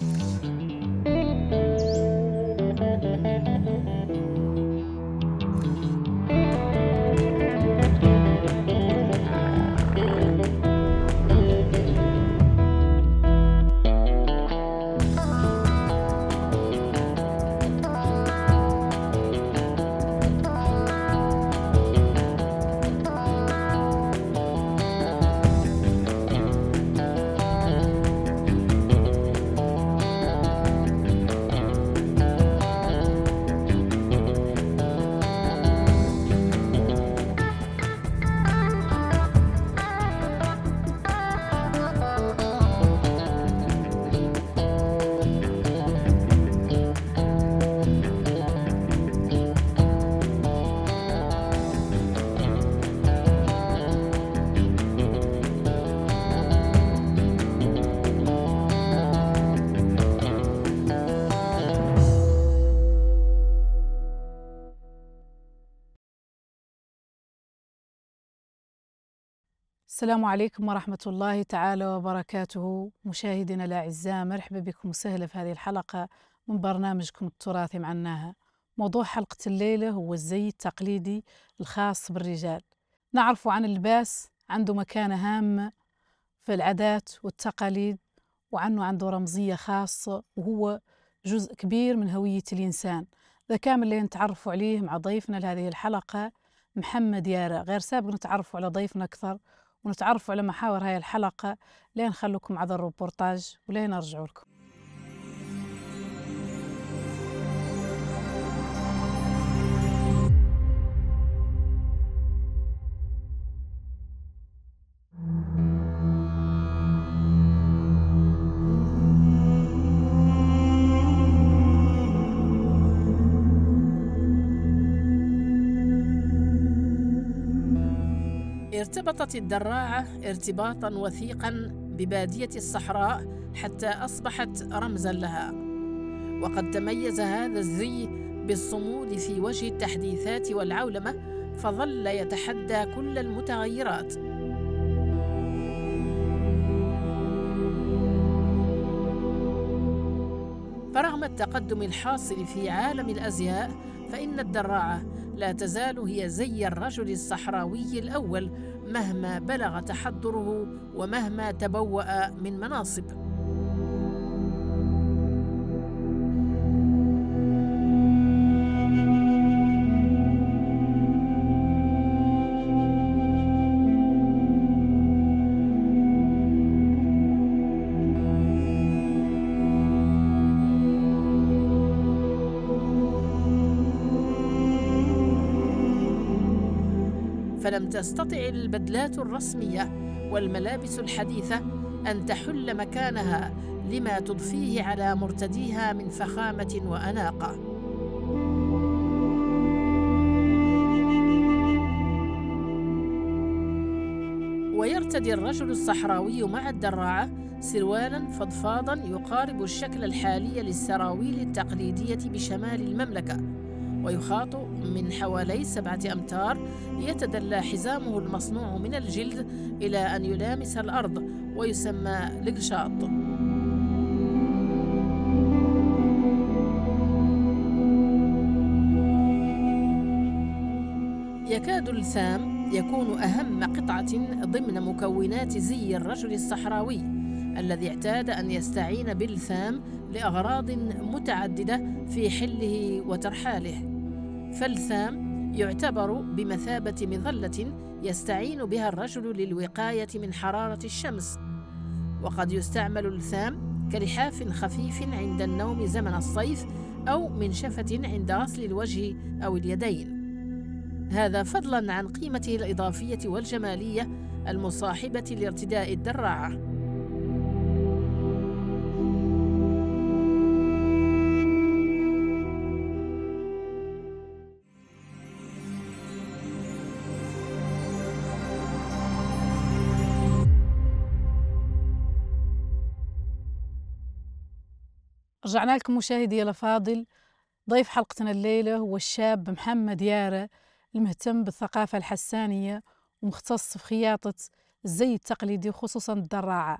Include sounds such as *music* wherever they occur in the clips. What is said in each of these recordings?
Música السلام عليكم ورحمة الله تعالى وبركاته مشاهدينا الأعزاء مرحبا بكم وسهلا في هذه الحلقة من برنامجكم التراثي معناها موضوع حلقة الليلة هو الزي التقليدي الخاص بالرجال نعرف عن اللباس عنده مكانة هامة في العادات والتقاليد وعنه عنده رمزية خاصة وهو جزء كبير من هوية الإنسان ذا كامل اللي نتعرفوا عليه مع ضيفنا لهذه الحلقة محمد يارا غير سابق نتعرفوا على ضيفنا أكثر ونتعرفوا على محاور هاي الحلقة لين خلوكم على الروبورتاج ولين أرجعوا لكم ارتبطت الدراعة ارتباطا وثيقا ببادية الصحراء حتى أصبحت رمزا لها وقد تميز هذا الزي بالصمود في وجه التحديثات والعولمة فظل يتحدى كل المتغيرات فرغم التقدم الحاصل في عالم الازياء فان الدراعه لا تزال هي زي الرجل الصحراوي الاول مهما بلغ تحضره ومهما تبوأ من مناصب أن تستطع البدلات الرسمية والملابس الحديثة أن تحل مكانها لما تضفيه على مرتديها من فخامة وأناقة ويرتدي الرجل الصحراوي مع الدراعة سروالا فضفاضا يقارب الشكل الحالي للسراويل التقليدية بشمال المملكة ويخاط من حوالي سبعة أمتار يتدلى حزامه المصنوع من الجلد إلى أن يلامس الأرض ويسمى القشاط يكاد السام يكون أهم قطعة ضمن مكونات زي الرجل الصحراوي الذي اعتاد أن يستعين بالثام لأغراض متعددة في حله وترحاله فالثام يعتبر بمثابة مظلة يستعين بها الرجل للوقاية من حرارة الشمس وقد يستعمل الثام كلحاف خفيف عند النوم زمن الصيف أو منشفة عند غسل الوجه أو اليدين هذا فضلا عن قيمته الإضافية والجمالية المصاحبة لارتداء الدراعة رجعنا لكم مشاهدي الأفاضل ضيف حلقتنا الليلة هو الشاب محمد يارة المهتم بالثقافة الحسانية ومختص في خياطة الزي التقليدي وخصوصا الدراعة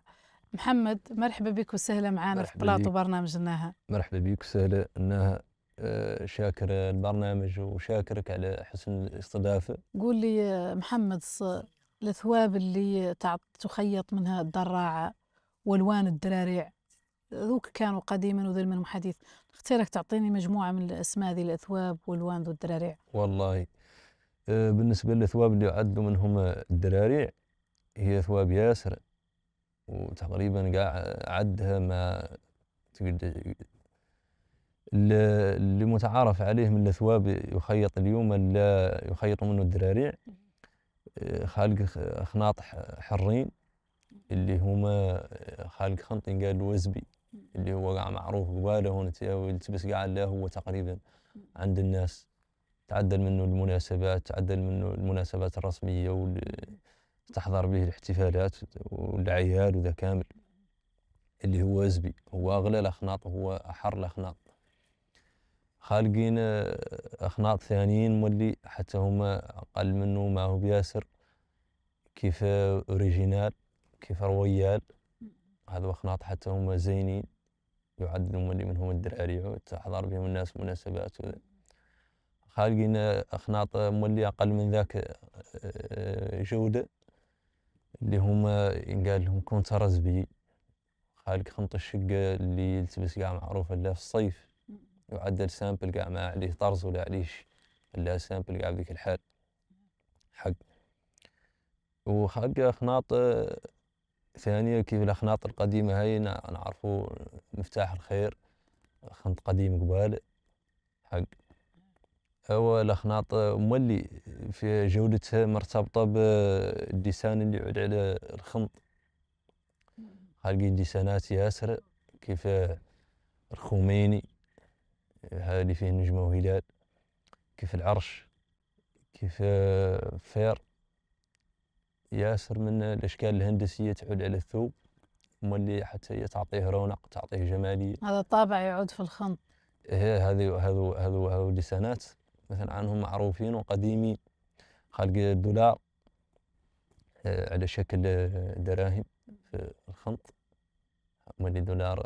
محمد مرحبا بك وسهلا معنا في بلاطو برنامج الناها مرحبا بك وسهلا الناها آه، شاكر البرنامج وشاكرك على حسن الاستضافة قول لي محمد الثواب اللي تخيط منها الدراعة والوان الدراريع ذوك كانوا قديما وذل منهم حديث اختيارك تعطيني مجموعة من الأسماء ذي الأثواب والوان ذو الدراريع والله آه، بالنسبة للأثواب اللي يعدوا منهم الدراريع هي أثواب ياسر وتقريبا قاع عدها ما تقدر اللي متعارف عليه من الأثواب يخيط اليوم لا يخيط منه الدراريع آه، خالق خناط حرين اللي هما آه، خالق خنطين قال وزبي اللي هو قاع معروف قباله هون يلتبس قاع لا هو تقريبا عند الناس تعدل منه المناسبات تعدل منه المناسبات الرسمية تحضر به الاحتفالات والعيال وذا كامل اللي هو أزبي هو أغلى الأخناط هو أحر الأخناط خالقين آه، أخناط ثانيين مولي حتى هما أقل منه معه بياسر كيف أوريجينال كيف رويال هذو خناط حتى هما زينين يعد اللي منهم الدراري يعود تحضر بهم الناس مناسبات وذا خالقين أخناط مولي أقل من ذاك آه، آه، جودة اللي هما ينقال لهم كونت رزبي خالق خنط الشقة اللي يلتبس قاع معروفة لا في الصيف يعدل سامبل قاع ما عليه طرز ولا عليهش لا سامبل قاع بذيك الحال حق وخالق خناط آه، ثانية كيف الأخناط القديمة هاي نعرفوا مفتاح الخير خنط قديم قبال حق هو الأخناط مولي في جودتها مرتبطة بالديسان اللي يعود على الخنط خالقين ديسانات ياسر كيف الخميني هذا اللي فيه نجمة وهلال كيف العرش كيف فير ياسر من الاشكال الهندسيه تعود على الثوب اللي حتى هي تعطيه رونق تعطيه جماليه هذا الطابع يعود في الخنط ايه هذه هذو هذو هذو اللسانات مثلا عنهم معروفين وقديمين خلق الدولار إيه، على شكل دراهم في الخنط مولي دولار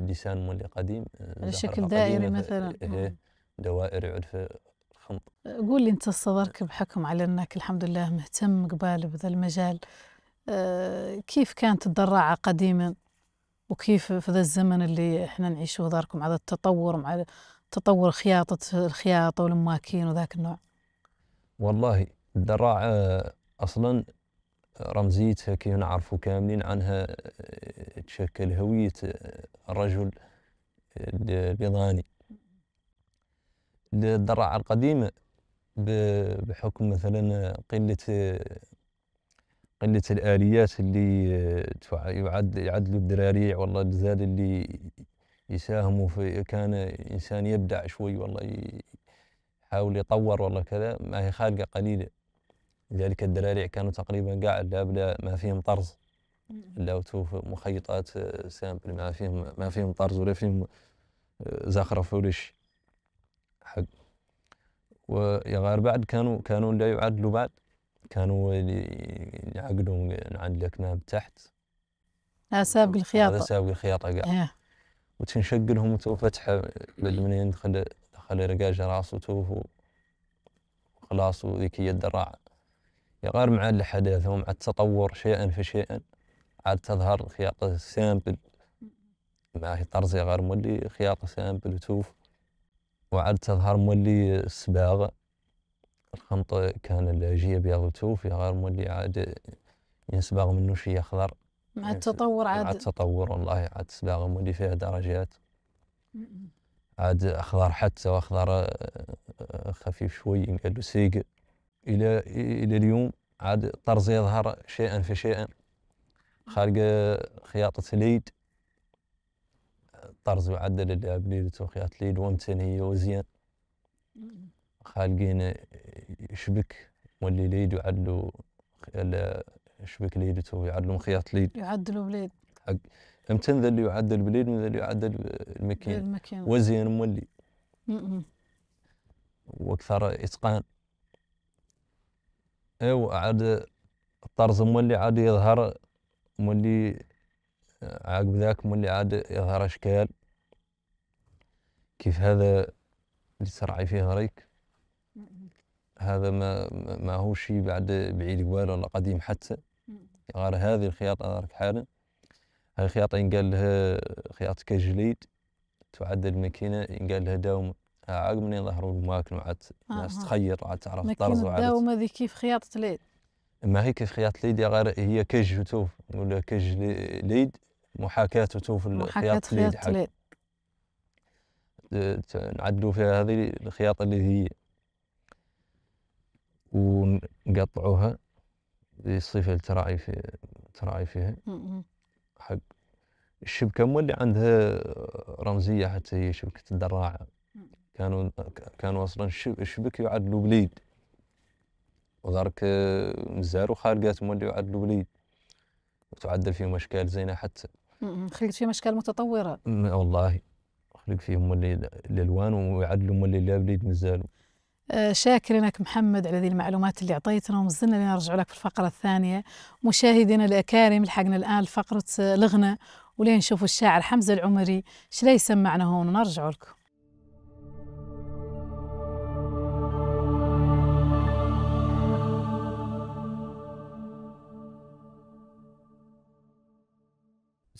لسان مولي قديم على شكل دائري مثلا إيه، نعم. دوائر يعود في الحمد قول لي أنت صدرك بحكم على أنك الحمد لله مهتم قبال بهذا المجال آه، كيف كانت الدراعة قديما وكيف في ذا الزمن اللي احنا نعيشه داركم على التطور مع تطور خياطة الخياطة والماكين وذاك النوع والله الدراعة أصلا رمزيتها كي نعرفوا كاملين عنها آه، تشكل هوية آه، الرجل البيضاني للضراعه القديمه بحكم مثلا قله قله الاليات اللي يعد يعدلوا الدراريع والله الزاد اللي يساهموا في كان انسان يبدع شوي والله يحاول يطور والله كذا ما هي خالقة قليله لذلك الدراريع كانوا تقريبا قاعد لا بلا ما فيهم طرز لا مخيطات سامبل ما فيهم ما فيهم طرز ولا فيهم آه، زخرف ولا شيء حق ويا غير بعد كانوا كانوا لا يعدلوا بعد كانوا يعقدوا عند الأكناب تحت سابق الخياطة هذا سابق الخياطة قاع إيه. وتنشق لهم وتو فتحة بعد من يدخل دخل رقاج راسه تو خلاص وذيك هي الدراع يا غير مع الحداثة ومع التطور شيئا فشيئا عاد تظهر خياطة سامبل مع طرز غير مولي خياطة سامبل وتوف وعاد تظهر مولي السباغ الخنط كان اللاجية بيضته فيها غير مولي عاد ينسباغ يعني منه شي اخضر مع يعني التطور عاد مع التطور والله عاد صباغ مولي فيها درجات عاد اخضر حتى واخضر آه، آه، خفيف شوي قال له سيق الى الى اليوم عاد طرز يظهر شيئا فشيئا خارج خياطة اليد طرز وعدل الابلي لتوخيات ليد هي وزين خالقين شبك واللي ليد يعدلوا شبك ليد يعدلوا مخيات ليد يعدلوا بليد حق امتن ذا اللي يعدل بليد من ذا اللي يعدل المكين المكين وزين مولي واكثر اتقان ايوا عاد الطرز مولي عاد يظهر مولي عقب ذاك ملي عاد يظهر أشكال كيف هذا اللي صرعي فيه هريك هذا ما ما هو شيء بعد بعيد قوال ولا قديم حتى غير هذه الخياطة راك حالا هاي الخياطة ينقال لها خياطة كجليد تعد الماكينة ينقال لها داوم عاقب من يظهروا الماكل وعاد آه، الناس آه. تخيط وعاد تعرف طرز وعاد داوم هذه كيف خياطة ليد ما هي كيف خياطة ليد غير هي كج توف ولا كج ليد محاكاته في الخياط اليد حق نعدوا فيها هذه الخياطة اللي هي ونقطعوها بصفة اللي تراعي في تراعي فيها حق الشبكة مولي عندها رمزية حتى هي شبكة الدراعة كانوا كانوا أصلا الشبك يعدلوا بليد وذاك مزاروا خارقات مولي يعدلوا بليد وتعدل فيهم أشكال زينة حتى خلقت فيهم اشكال متطوره والله خلق فيهم اللي الالوان ويعدلوا هم اللي الابليد مازالوا آه شاكر لك محمد على هذه المعلومات اللي اعطيتنا ومازلنا نرجع لك في الفقره الثانيه مشاهدينا الاكارم لحقنا الان فقره الغنى آه، ولين نشوفوا الشاعر حمزه العمري شلي يسمعنا هون ونرجع لكم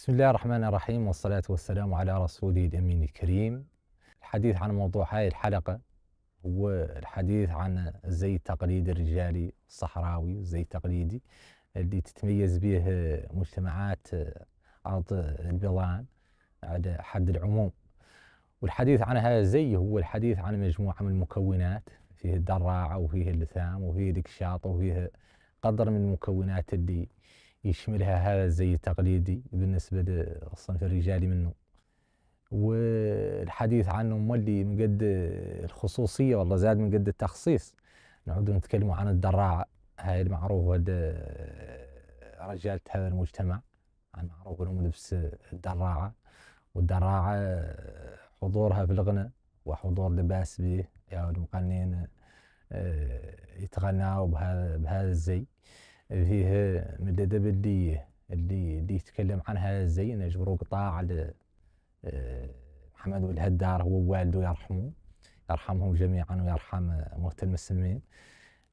بسم الله الرحمن الرحيم والصلاة والسلام على رسوله الأمين الكريم الحديث عن موضوع هذه الحلقة هو الحديث عن الزي التقليدي الرجالي الصحراوي الزي التقليدي اللي تتميز به مجتمعات أرض البلان على حد العموم والحديث عن هذا الزي هو الحديث عن مجموعة من المكونات فيه الدراعة وفيه اللثام وفيه الكشاط وفيه قدر من المكونات اللي يشملها هذا الزي التقليدي بالنسبة للصنف الرجالي منه والحديث عنه مولي من قد الخصوصية والله زاد من قد التخصيص نعود نتكلم عن الدراعة هاي المعروفة رجالة هذا المجتمع عن معروف لهم لبس الدراعة والدراعة حضورها في الغنى وحضور لباس به يعني المغنين آه، يتغنوا بهذا الزي فيه مدد بدية اللي دي يتكلم عنها زين جبروا قطاع على آه، محمد ولد هو والده يرحمه يرحمهم جميعا ويرحم موت المسلمين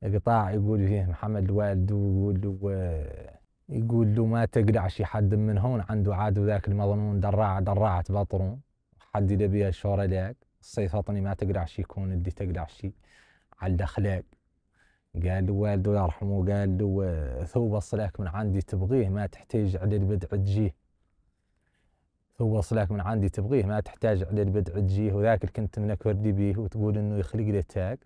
قطاع يقول فيه محمد الوالد يقول له آه، يقول له ما تقلع شي حد من هون عنده عاد ذاك المظنون دراع دراعة تبطرون حد يدبي الشورى لك الصيفطني ما تقلع شي يكون اللي تقلع شي على الاخلاق قال والده الله يرحمه قال له ثوب الصلاك من عندي تبغيه ما تحتاج على البدع تجيه ثوب الصلاك من عندي تبغيه ما تحتاج على البدع تجيه وذاك اللي كنت منكردي بيه وتقول انه يخلق لي تاك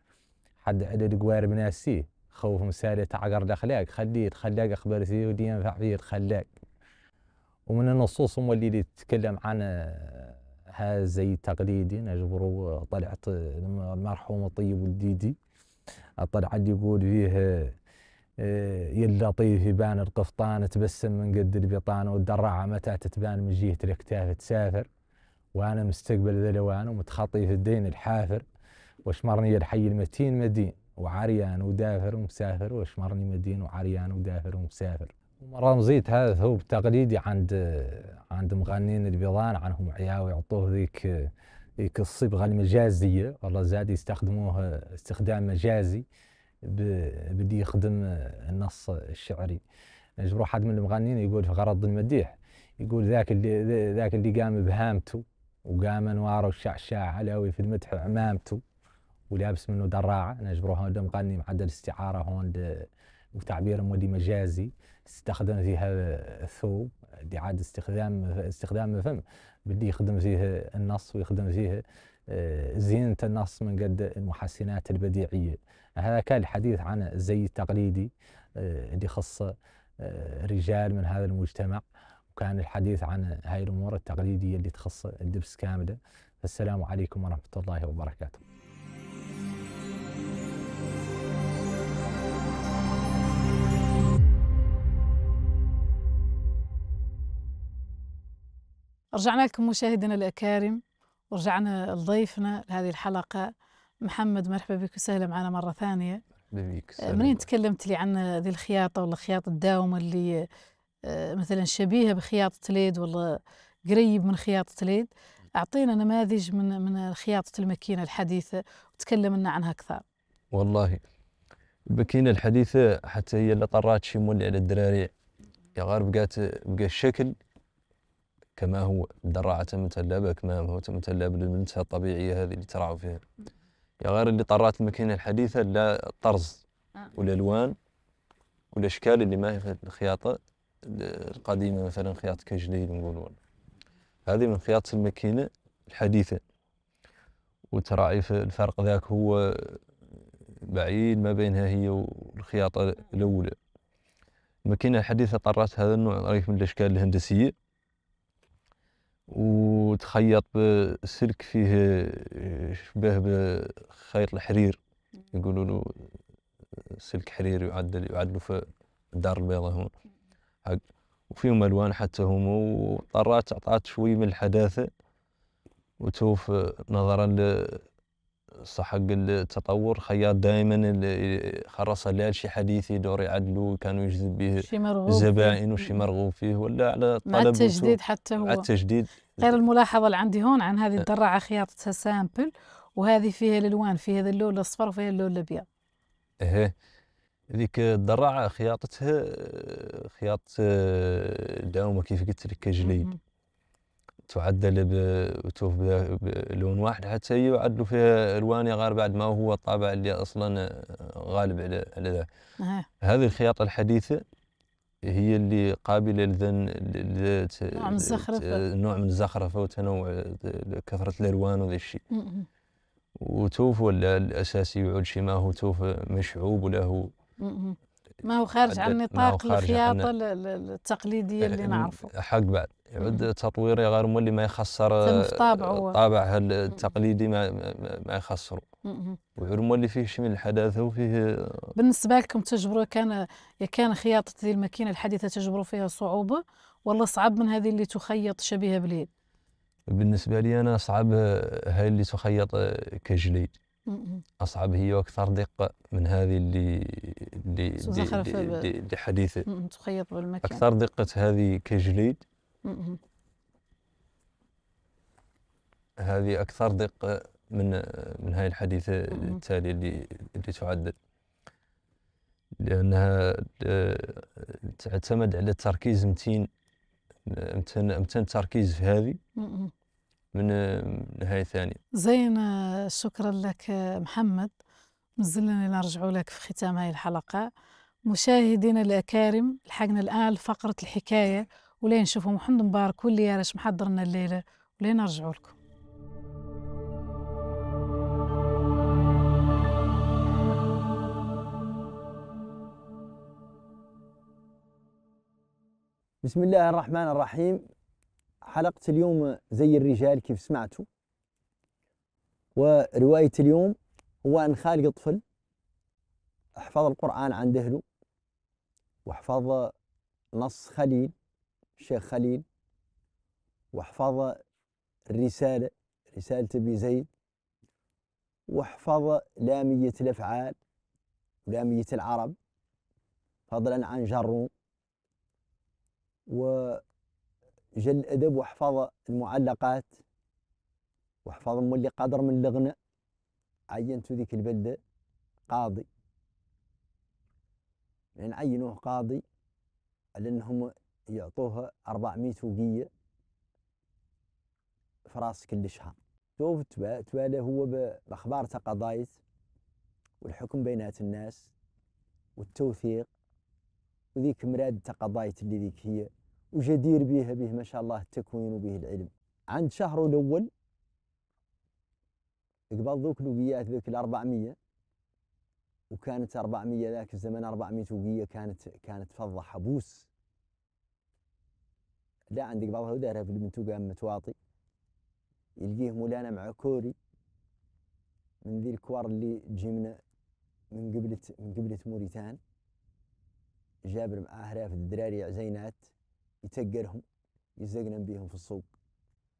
حد عدد قوارب ناسيه خوف مسالة عقر الأخلاق خليه يتخلاق أخبار فيه ودي ينفع فيه يتخلاق ومن النصوص هم اللي يتكلم عن هذا زي تقليدي نجبرو طلعت المرحوم الطيب والديدي اطلع عاد يقول فيه يا اللطيف يبان القفطان تبسم من قد البطانة والدراعة متى تتبان من جهة الاكتاف تسافر وأنا مستقبل ذا ومتخطي في الدين الحافر واشمرني الحي المتين مدين وعريان ودافر ومسافر واشمرني مدين وعريان ودافر ومسافر ورمزية هذا ثوب تقليدي عند عند مغنين البيضان عنهم عياوي يعطوه ذيك إيه، كالصبغه المجازيه والله زاد يستخدموه استخدام مجازي بدي يخدم النص الشعري نجبر حد من المغنيين يقول في غرض المديح يقول ذاك اللي ذاك اللي قام بهامته وقام انواره الشعشاع علوي في المدح عمامته ولابس منه دراعه نجبره هون المغني معدل استعاره هون وتعبير مودي مجازي استخدم فيها ثوب دي عاد استخدام استخدام فم باللي يخدم فيه النص ويخدم فيه آه، زينة النص من قد المحسنات البديعية هذا كان الحديث عن الزي التقليدي آه، اللي خص آه، رجال من هذا المجتمع وكان الحديث عن هاي الأمور التقليدية اللي تخص اللبس كاملة السلام عليكم ورحمة الله وبركاته رجعنا لكم مشاهدينا الأكارم ورجعنا لضيفنا لهذه الحلقة محمد مرحبا بك وسهلا معنا مرة ثانية بك آه، منين تكلمت لي عن ذي الخياطة ولا خياطة الداوم اللي آه، مثلا شبيهة بخياطة ليد ولا قريب من خياطة ليد أعطينا نماذج من من خياطة الماكينة الحديثة وتكلم لنا عنها أكثر والله الماكينة الحديثة حتى هي اللي طرات شي مولي على الدراري يا غير بقات بقى الشكل كما هو الدراعة تم تلابها كما هو تم تلاب بالمنتهى الطبيعية هذه اللي ترعوا فيها يا غير اللي طرات الماكينة الحديثة لا الطرز آه. والألوان والأشكال اللي ما هي في الخياطة القديمة مثلا خياطة كجليل نقولوا هذه من خياطة الماكينة الحديثة وتراعي في الفرق ذاك هو بعيد ما بينها هي والخياطة الأولى الماكينة الحديثة طرات هذا النوع من الأشكال الهندسية وتخيط بسلك فيه شباه بخيط الحرير يقولوا له سلك حرير يعدل يعدلوا في الدار البيضاء هون حق وفيهم الوان حتى هما وطرات عطات شوي من الحداثه وتوف نظرا صح حق التطور خياط دائما خرص لا شي حديث يدور يعدلوا كانوا يجذب به الزبائن وشي مرغوب فيه ولا على طلب مع التجديد حتى هو مع التجديد غير الملاحظه اللي عندي هون عن هذه الدراعه خياطتها سامبل وهذه فيها الالوان فيها اللون الاصفر وفيها اللون الابيض ايه ذيك الدراعه خياطتها خياطه آه، داومه كيف قلت لك جليد تعدل بتوف بلون واحد حتى يعدلوا فيها الوان غير بعد ما هو الطابع اللي اصلا غالب على على ذاك هذه الخياطه الحديثه هي اللي قابله لذن نوع من الزخرفه نوع من الزخرفه وتنوع كثره الالوان وذا الشيء وتوف ولا الاساسي يعود شيء ما هو توف مشعوب ولا هو ما هو خارج عن نطاق الخياطه التقليديه اللي نعرفه حق بعد يعود تطويري غير مولي ما يخسر طابعه آه، التقليدي ما ما يخسره وعود اللي فيه شي من الحداثه وفيه آه، بالنسبه لكم تجبروا كان كان خياطه هذه الماكينه الحديثه تجبروا فيها صعوبه ولا صعب من هذه اللي تخيط شبيهه باليد بالنسبه لي انا صعب آه، هاي اللي تخيط كجليد اصعب هي واكثر دقه من هذه اللي اللي اللي, حديثه تخيط بالمكينة اكثر دقه هذه كجليد هذه اكثر دقه من من هاي الحديثه التاليه اللي اللي تعدل لانها تعتمد على التركيز متين متن متن تركيز في هذه من نهايه ثانيه زين شكرا لك محمد مازلنا نرجع لك في ختام هاي الحلقه مشاهدينا الاكارم لحقنا الان لفقره الحكايه ولا نشوفوا محمد مبارك واللي راش محضرنا الليله ولا نرجعوا لكم بسم الله الرحمن الرحيم حلقة اليوم زي الرجال كيف سمعتوا ورواية اليوم هو أن خالق طفل حفظ القرآن عند أهله وحفظ نص خليل الشيخ خليل واحفظ الرسالة رسالة أبي زيد واحفظ لامية الأفعال ولامية العرب فضلا عن جرو وجل الأدب واحفظ المعلقات واحفظ مولي قدر من الغنى عينت ذيك البلدة قاضي لأن يعني عينوه قاضي لأنهم يعطوها 400 وقية في راس كل شهر شوف تبالى هو بأخبار تقضايت والحكم بينات الناس والتوثيق وذيك مراد تقضايت اللي ذيك هي وجدير بها به ما شاء الله التكوين وبه العلم عند شهره الأول قبل ذوك لوقيات ذوك ال 400 وكانت 400 ذاك الزمن 400 وقية كانت كانت فضة حبوس لا عندك بعضها ودارها في البنتوقة متواطي يلقيه مولانا مع كوري من ذي الكوار اللي تجي من قبلة من قبلة موريتان جابر معاه رافد الدراري عزينات يتقرهم يزقنا بيهم في السوق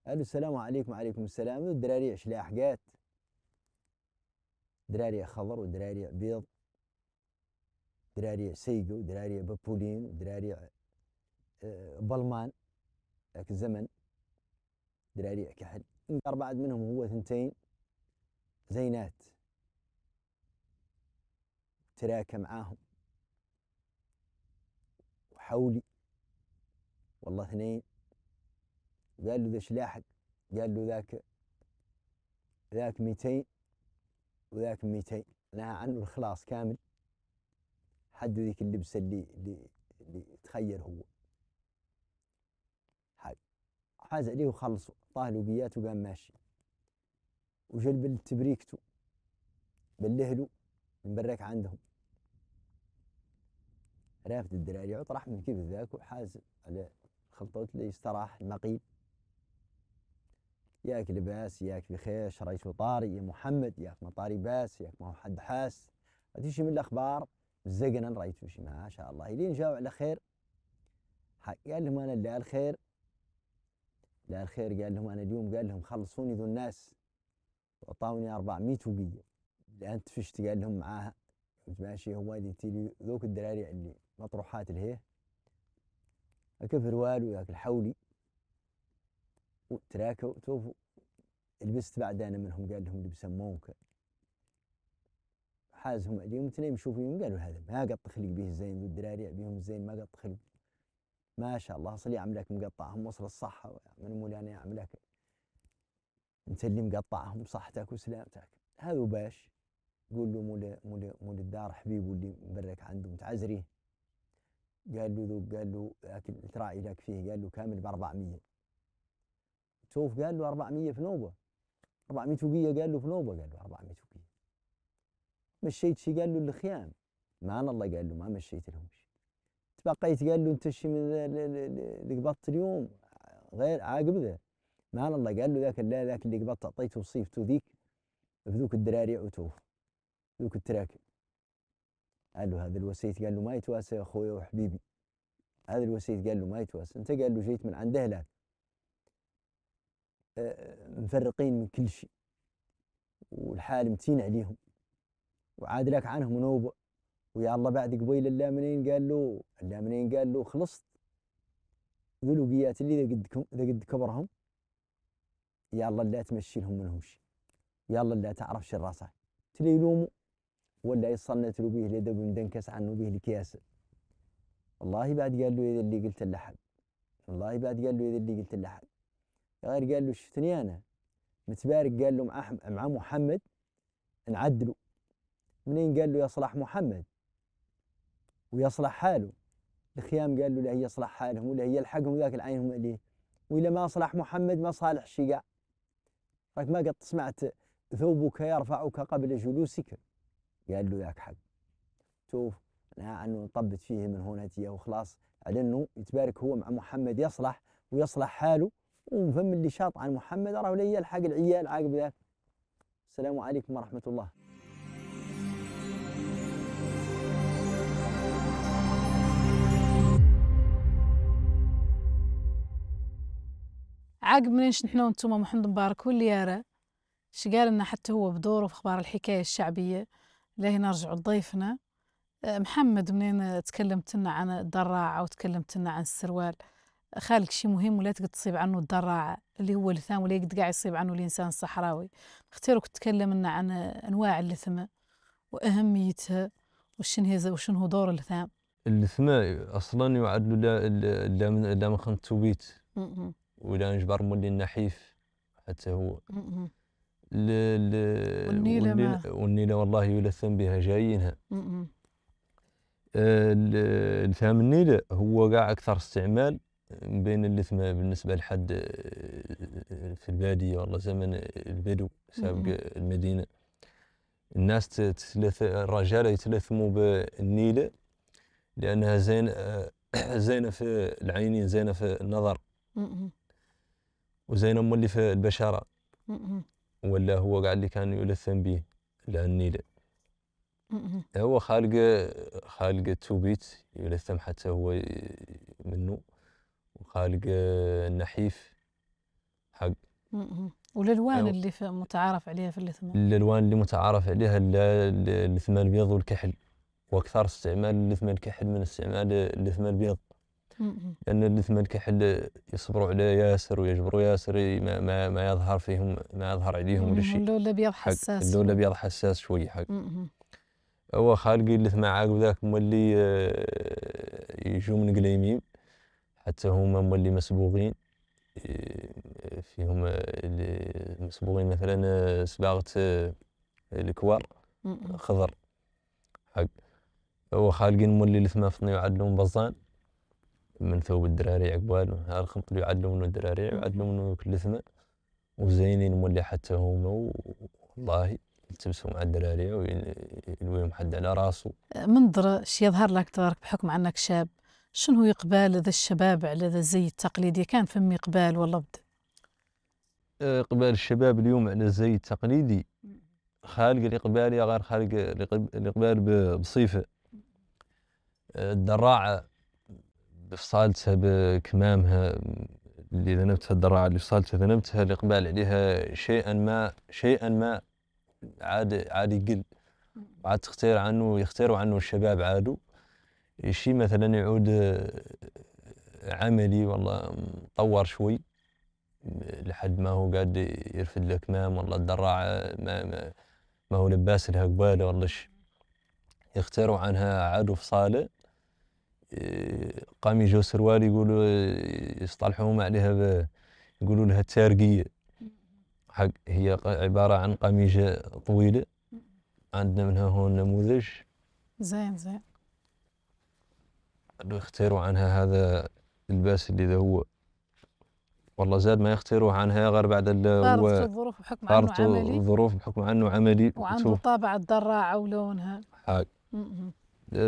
قالوا السلام عليكم وعليكم السلام شلاح شلاحقات دراري خضر ودراري بيض دراري سيقو دراري بابولين دراري آه، بلمان ذاك الزمن ذراريع كحل إن أربعة منهم هو ثنتين زينات تراكى معاهم وحولي والله اثنين وقال له ذا شلاحق قال له ذاك ذاك ميتين وذاك ميتين نهى عنه الخلاص كامل حد ذيك اللبسه اللي اللي, اللي تخير هو حاز عليه وخلصو طاه لقيات وقام ماشي وجا البلد تبريكتو بلهلو المبرك عندهم رافد الدراري وطرح من كيف ذاك وحاز على خلطوت اللي استراح المقيل ياك لباس ياك بخير ريتو طاري يا محمد ياك ما طاري باس ياك ما هو حد حاس شي من الاخبار زقنا رايتو شي ما شاء الله الين جاو على خير قال لهم انا اللي على الخير دار خير قال لهم أنا اليوم قال لهم خلصوني ذو الناس وأعطاوني 400 وقية اللي أنت فشت قال لهم معاها ماشي هو قلت لي ذوك الدراري اللي مطروحات الهيه أكفر والو ياكل حولي وتراكوا توفوا لبست بعد أنا منهم قال لهم اللي بسموك حازهم عليهم تنيم شوفوا يوم قالوا هذا ما قط خلق به الزين الدراري بيهم الزين ما قط خلق ما شاء الله اصلي عملك مقطعهم وصل الصحه من مولانا عملك انت اللي مقطعهم صحتك وسلامتك هذا باش قول له مول مول مول الدار حبيبه اللي مبرك عنده متعزريه قال له ذوق قال له اكل تراعي لك فيه قال له كامل ب 400 سوف قال له 400 في نوبه 400 توقيه قال له في نوبه قال له 400 توقيه مشيت شي قال له الخيام ما الله قال له ما مشيت لهمش تبقيت قال له انت شي من اللي قبضت اليوم غير عاقب ذا ما الله قال له ذاك لا ذاك اللي قبضت اعطيته وصيفته ذيك بذوك الدراري عتوف ذوك التراكب قال له هذا الوسيط قال له ما يتواسى يا اخويا وحبيبي هذا الوسيط قال له ما يتواسى انت قال له جيت من عند اهلك أه، مفرقين من كل شيء والحال متين عليهم وعاد لك عنهم نوبه ويا الله بعد قبيل اللامنين قال له اللامنين قال له خلصت ذو قيات اللي اذا قد اذا قد كبرهم يا الله لا تمشي لهم منهم شيء يا الله لا تعرف شر راسه تلي يلوموا ولا يصنت له به اليد مدنكس عنه به الكياس والله بعد قال له اذا اللي قلت لحد والله بعد قال له اذا اللي قلت لحد غير قال له شفتني انا متبارك قال له مع, مع محمد نعدله منين قال له يا صلاح محمد ويصلح حاله الخيام قال له لا هي يصلح حالهم ولا هي يلحقهم ذاك العين عليه وإلا ما صلح محمد ما صالح قاع راك ما قد سمعت ثوبك يرفعك قبل جلوسك قال له ياك حق شوف أنا أنه نطبت فيه من هنا تيه وخلاص على أنه يتبارك هو مع محمد يصلح ويصلح حاله ومفهم اللي شاط عن محمد راه لا يلحق العيال عاقب ذاك السلام عليكم ورحمة الله عقب منين نحن وانتم محمد مبارك والليارة ش قال لنا حتى هو بدوره في اخبار الحكايه الشعبيه لهي نرجع لضيفنا آه، محمد منين تكلمت لنا عن الدراعه وتكلمت لنا عن السروال خالك شي مهم ولا تقد تصيب عنه الدراعه اللي هو اللثام ولا يقد قاع يصيب عنه الانسان الصحراوي اختيرك تكلم لنا عن انواع اللثمه واهميتها وشن هي وشن هو دور اللثام اللثمه اصلا يعد لا لا من لا من خنتوبيت ولا نجبر مولي النحيف حتى هو ل... ل... والنيلة, والنيلة والله يلثم بها جايينها آه لثام النيلة هو كاع أكثر استعمال بين اللثمة بالنسبة لحد آه، في البادية والله زمن البدو سابق المدينة الناس تتلث الرجال يتلثموا بالنيلة لأنها زين آه، *coughs* زينة في العينين زينة في النظر وزين امه اللي في البشاره ولا هو قاعد اللي كان يلثم به للنيل هو خالق خالق توبيت يلثم حتى هو منه وخالق النحيف حق والالوان أيوة. اللي في متعارف عليها في اللثمان الالوان اللي متعارف عليها اللثمان البيض والكحل واكثر استعمال اللثمان الكحل من استعمال اللثمان البيض لان الإثمان كحل يصبروا عليه ياسر ويجبروا ياسر ما, ما, ما يظهر فيهم ما يظهر عليهم ولا شيء اللون الابيض حساس اللون الابيض حساس شويه حق هو خالقي اللي عاقب ذاك مولي آه، يجوا من قليمين حتى هما مولي مسبوغين آه، فيهم آه، اللي مثلا صباغة الكوار خضر حق هو خالقين مولي الثما فطني وعدلهم بزان من ثوب الدراري عقبال ها الخمط اللي يعدلوا منه الدراري يعدلوا منه ثمن وزينين مولي حتى هما والله يتبسوا مع الدراري ويلويهم حد على راسه منظر شي يظهر لك تبارك بحكم انك شاب شنو إقبال ذا الشباب على ذا الزي التقليدي كان فمي إقبال ولا بد إقبال أه، الشباب اليوم على الزي التقليدي خالق الإقبال يا غير خالق الإقبال بصفة أه، الدراعة بفصالتها بكمامها اللي ذنبتها الدراع اللي فصالتها ذنبتها الإقبال عليها شيئا ما شيئا ما عاد عاد يقل عاد تختار عنه يختاروا عنه الشباب عادوا شيء مثلا يعود عملي والله مطور شوي لحد ما هو قاعد يرفد الأكمام والله الدراعة ما, ما, ما هو لباس لها قبالة والله يختاروا عنها عاد فصاله قميجه وسروال يقولوا يصطلحوهم عليها ب... يقولوا لها التارقية حق هي عبارة عن قميجة طويلة عندنا منها هون نموذج زين زين قالوا يختاروا عنها هذا اللباس اللي ذا هو والله زاد ما يختاروا عنها غير بعد اللي هو الظروف بحكم عنه عملي الظروف بحكم عنه عملي وعنده طابع الدراعة ولونها حق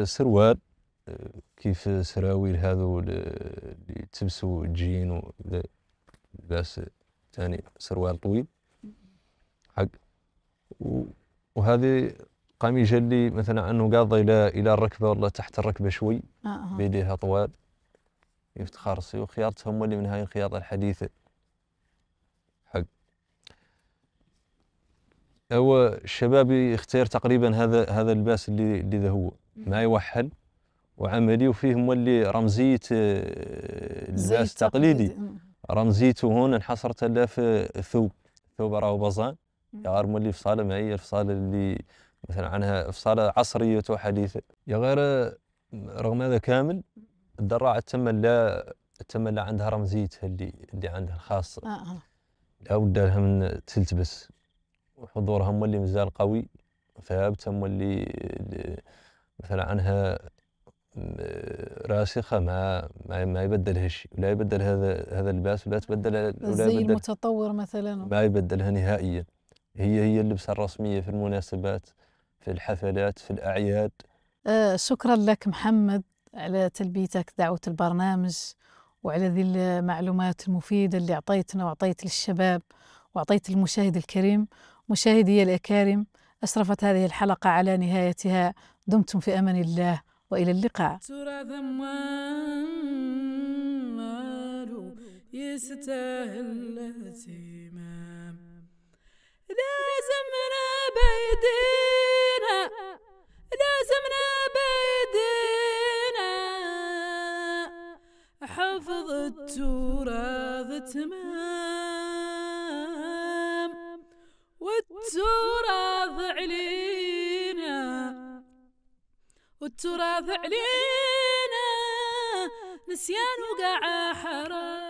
سروال كيف سراويل هذو اللي تلبسوا الجين لباس ثاني سروال طويل حق وهذه قميجة اللي مثلا انه قاضي الى الى الركبه ولا تحت الركبه شوي آه. آه. بيديها طوال يفتخر السيوف وخياطتهم اللي من هاي الخياطه الحديثه حق هو الشباب يختار تقريبا هذا هذا اللباس اللي اللي ذا هو ما يوحل وعملي وفيه مولي رمزيه آه، اللباس التقليدي رمزيته هون انحصرت لا في ثوب ثوب راهو بازان غير مولي فصاله معي الفصاله اللي مثلا عنها فصاله عصريه وحديثه يا غير آه، رغم هذا كامل الدراعه تم لا تم لا عندها رمزيتها اللي اللي عندها الخاصه آه. آه. لا بد لها من تلتبس وحضورها مولي مازال قوي فهابتها مولي مثلا عنها راسخه ما ما يبدلها شيء ولا يبدل هذا هذا اللباس ولا تبدل ولا الزي يبدل المتطور مثلا ما يبدلها نهائيا هي هي اللبسه الرسميه في المناسبات في الحفلات في الاعياد آه شكرا لك محمد على تلبيتك دعوه البرنامج وعلى ذي المعلومات المفيده اللي اعطيتنا واعطيت للشباب واعطيت المشاهد الكريم مشاهدي الاكارم اشرفت هذه الحلقه على نهايتها دمتم في امان الله وإلى اللقاء يستاهل اهتمام لازمنا بيدينا لازمنا بيدينا حفظ التراث تمام والتراث علينا والتراث علينا نسيان وقع حرام